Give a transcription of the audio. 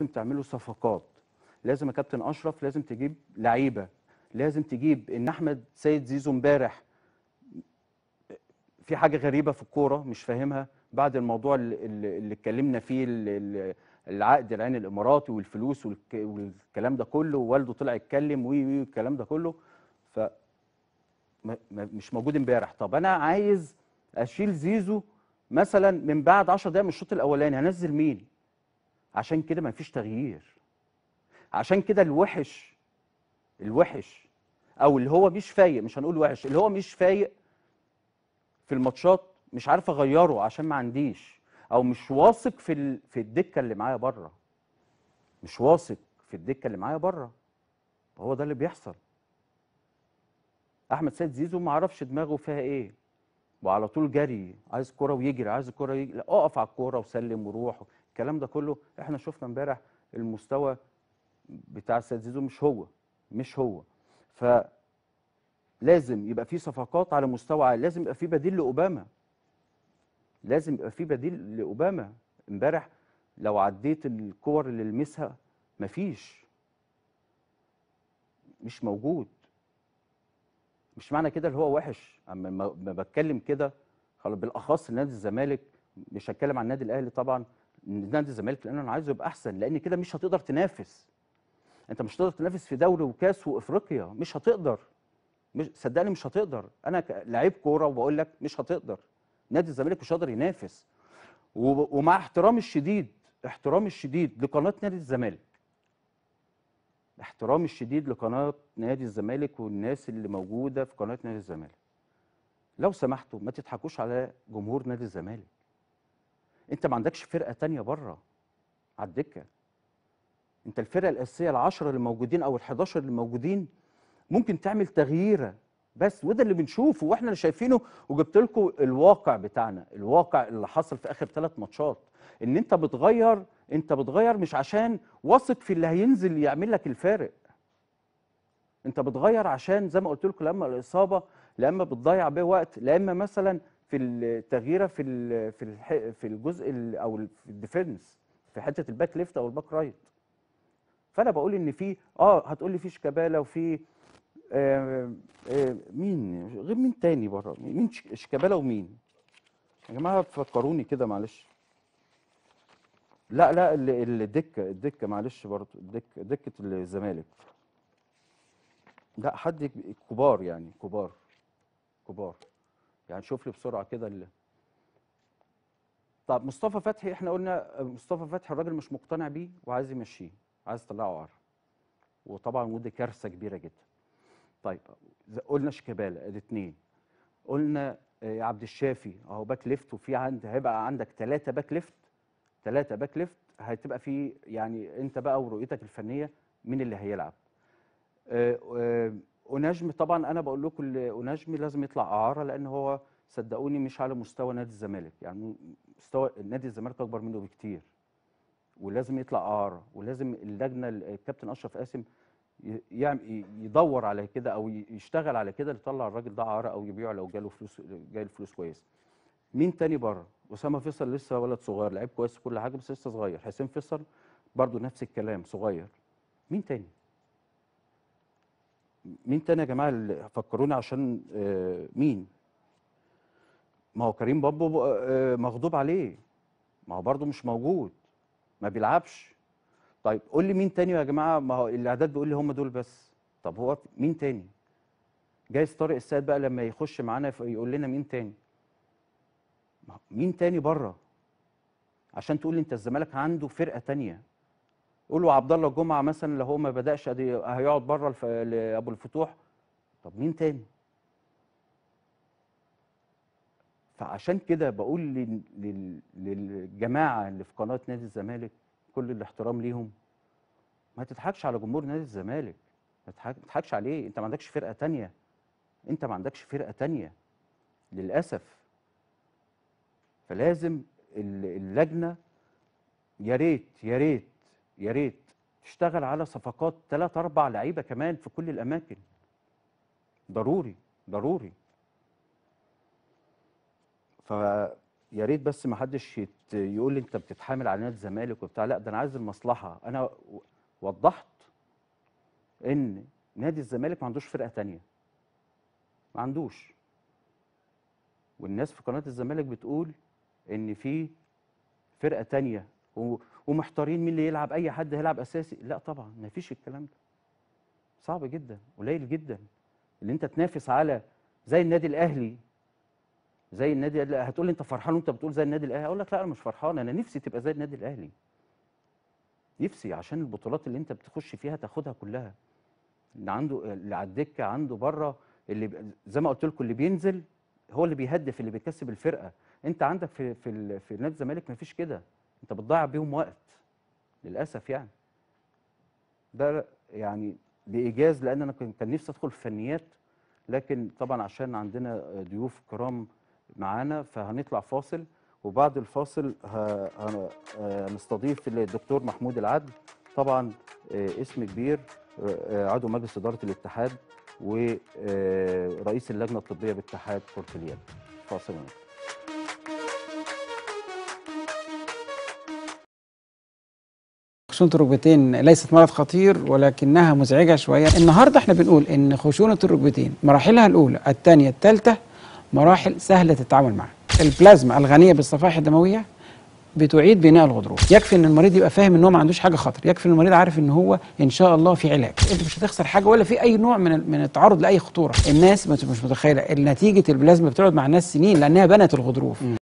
لازم تعملوا صفقات لازم يا كابتن اشرف لازم تجيب لعيبه لازم تجيب ان احمد سيد زيزو امبارح في حاجه غريبه في الكوره مش فاهمها بعد الموضوع اللي اتكلمنا فيه العقد العين الاماراتي والفلوس والكلام ده كله ووالده طلع يتكلم وي والكلام ده كله ف مش موجود امبارح طب انا عايز اشيل زيزو مثلا من بعد 10 دقائق من الشوط الاولاني هنزل مين عشان كده ما فيش تغيير عشان كده الوحش الوحش او اللي هو مش فايق مش هنقول وحش اللي هو مش فايق في الماتشات مش عارف اغيره عشان ما عنديش او مش واثق في في الدكه اللي معايا بره مش واثق في الدكه اللي معايا بره هو ده اللي بيحصل احمد سيد زيزو ما عرفش دماغه فيها ايه وعلى طول جري عايز كرة ويجري عايز كرة يجري لا اقف على الكوره وسلم وروح الكلام ده كله احنا شفنا امبارح المستوى بتاع السيد زيزو مش هو مش هو ف لازم يبقى في صفقات على مستوى عالي لازم يبقى في بديل لاوباما لازم يبقى في بديل لاوباما امبارح لو عديت الكور اللي لمسها مفيش مش موجود مش معنى كده اللي هو وحش اما ما بتكلم كده خلاص بالاخص نادي الزمالك مش هتكلم عن النادي الاهلي طبعا نادي الزمالك لان انا عايزه يبقى احسن لان كده مش هتقدر تنافس انت مش هتقدر تنافس في دوري وكاس وافريقيا مش هتقدر مش صدقني مش هتقدر انا لعيب كوره وبقول لك مش هتقدر نادي الزمالك مش قادر ينافس ومع احترامي الشديد احترامي الشديد لقناه نادي الزمالك احترامي الشديد لقناه نادي الزمالك والناس اللي موجوده في قناه نادي الزمالك لو سمحتوا ما تضحكوش على جمهور نادي الزمالك انت ما عندكش فرقه تانية بره على الدكه انت الفرقه الاساسيه العشرة اللي موجودين او ال11 اللي موجودين ممكن تعمل تغييره بس وده اللي بنشوفه واحنا اللي شايفينه وجبت لكم الواقع بتاعنا الواقع اللي حصل في اخر ثلاث ماتشات ان انت بتغير انت بتغير مش عشان واثق في اللي هينزل يعمل لك الفارق انت بتغير عشان زي ما قلت لكم لما الاصابه لا اما بتضيع بيه وقت لا اما مثلا في التغييره في في في الجزء او في الديفنس في حته الباك ليفت او الباك رايت فانا بقول ان في اه هتقول لي في شيكابالا وفي آه آه مين غير مين تاني بره مين شيكابالا ومين يا جماعه فكروني كده معلش لا لا الدكه الدكه معلش برضه الدكه دكه الزمالك لا حد كبار يعني كبار كبار يعني شوف لي بسرعه كده اللي طب مصطفى فتحي احنا قلنا مصطفى فتحي الراجل مش مقتنع بيه وعايز يمشيه عايز يطلعه عار وطبعا ودي كارثه كبيره جدا طيب قلنا شيكابالا الاثنين قلنا آه، عبد الشافي اهو باك ليفت وفي عند هيبقى عندك ثلاثه باك ليفت ثلاثه باك ليفت هتبقى في يعني انت بقى ورؤيتك الفنيه مين اللي هيلعب آه، آه، ونجم طبعا انا بقول لكم ونجم لازم يطلع اعاره لان هو صدقوني مش على مستوى نادي الزمالك يعني مستوى نادي الزمالك اكبر منه بكتير ولازم يطلع اعاره ولازم اللجنه الكابتن اشرف قاسم يدور على كده او يشتغل على كده يطلع الراجل ده اعاره او يبيعه لو جاله فلوس جاي الفلوس كويس مين تاني بره اسامه فيصل لسه ولد صغير لعيب كويس كل حاجه بس لسه صغير حسين فيصل برضه نفس الكلام صغير مين تاني مين تاني يا جماعه اللي فكروني عشان آه، مين ما هو كريم بابو آه، مغضوب عليه ما هو برضه مش موجود ما بيلعبش طيب قول لي مين تاني يا جماعه ما هو الاعداد بيقول لي هم دول بس طب هو مين تاني جايز طارق السيد بقى لما يخش معانا يقول لنا مين تاني مين تاني بره عشان تقول لي انت الزمالك عنده فرقه تانيه قولوا عبد الله الجمعه مثلا لو هو ما بداش ادي هيقعد بره الف... لابو الفتوح طب مين تاني؟ فعشان كده بقول لل... للجماعه اللي في قناه نادي الزمالك كل الاحترام ليهم ما تضحكش على جمهور نادي الزمالك ما تضحكش عليه انت ما عندكش فرقه تانية انت ما عندكش فرقه تانية للاسف فلازم اللجنه يا ريت يا ريت يا ريت تشتغل على صفقات ثلاث اربع لعيبه كمان في كل الاماكن ضروري ضروري فيا ريت بس ما حدش يت... يقول لي انت بتتحامل على نادي الزمالك وبتاع لا ده انا عايز المصلحه انا وضحت ان نادي الزمالك ما عندوش فرقه ثانيه ما عندوش والناس في قناه الزمالك بتقول ان في فرقه ثانيه ومحتارين مين اللي يلعب اي حد هيلعب اساسي لا طبعا ما فيش الكلام ده صعب جدا قليل جدا اللي انت تنافس على زي النادي الاهلي زي النادي هتقول لي انت فرحان وانت بتقول زي النادي الاهلي اقول لك لا انا مش فرحان انا نفسي تبقى زي النادي الاهلي نفسي عشان البطولات اللي انت بتخش فيها تاخدها كلها اللي عنده اللي على الدكه عنده بره اللي زي ما قلت لكم اللي بينزل هو اللي بيهدف اللي بيكسب الفرقه انت عندك في في في نادي الزمالك ما فيش كده انت بتضيع بيهم وقت للاسف يعني ده يعني بايجاز لان انا كان نفسي ادخل في فنيات لكن طبعا عشان عندنا ضيوف كرام معانا فهنطلع فاصل وبعد الفاصل هنستضيف آه، الدكتور محمود العدل طبعا آه، اسم كبير آه، عضو مجلس اداره الاتحاد ورئيس اللجنه الطبيه باتحاد كره اليد فاصل ونطلع خشونة الركبتين ليست مرض خطير ولكنها مزعجة شوية النهاردة احنا بنقول ان خشونة الركبتين مراحلها الأولى الثانية الثالثة مراحل سهلة التعامل معها البلازما الغنية بالصفائح الدموية بتعيد بناء الغضروف يكفي ان المريض يبقى فاهم ان هو ما عندوش حاجه خطر يكفي ان المريض عارف ان هو ان شاء الله في علاج انت مش هتخسر حاجه ولا في اي نوع من من التعرض لاي خطوره الناس مش متخيله نتيجه البلازما بتقعد مع الناس سنين لانها بنت الغضروف